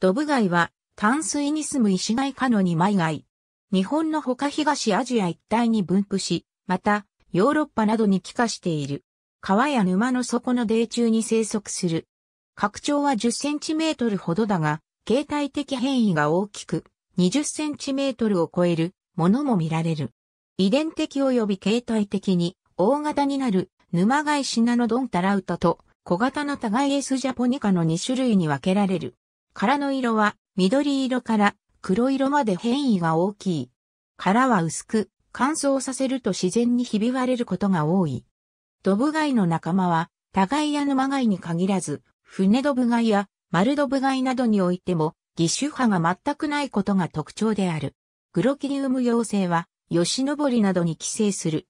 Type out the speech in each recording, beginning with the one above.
ドブ貝は淡水に住むイシガイ科の二枚貝。日本の他東アジア一帯に分布し、またヨーロッパなどに帰化している。川や沼の底の泥中に生息する。拡張は10センチメートルほどだが、形態的変異が大きく、20センチメートルを超えるものも見られる。遺伝的及び形態的に大型になる沼貝シナノドンタラウタと小型のタガイエスジャポニカの2種類に分けられる。殻の色は緑色から黒色まで変異が大きい。殻は薄く乾燥させると自然にひび割れることが多い。ドブ貝の仲間は、互いや沼貝に限らず、船ドブ貝や丸ドブ貝などにおいても、義手派が全くないことが特徴である。グロキリウム妖精は、吉登りなどに寄生する。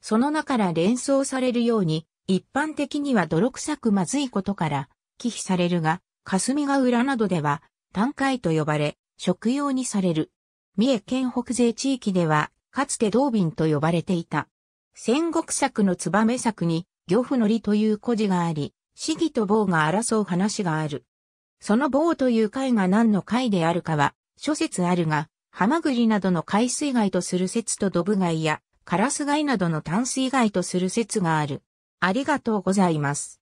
その中から連想されるように、一般的には泥臭くまずいことから、忌避されるが、霞ヶ浦などでは、単海と呼ばれ、食用にされる。三重県北西地域では、かつて道瓶と呼ばれていた。戦国策の燕作に、漁夫の利という故事があり、市議と棒が争う話がある。その棒という貝が何の貝であるかは、諸説あるが、ハマグリなどの海水貝とする説とドブ貝や、カラス貝などの淡水貝とする説がある。ありがとうございます。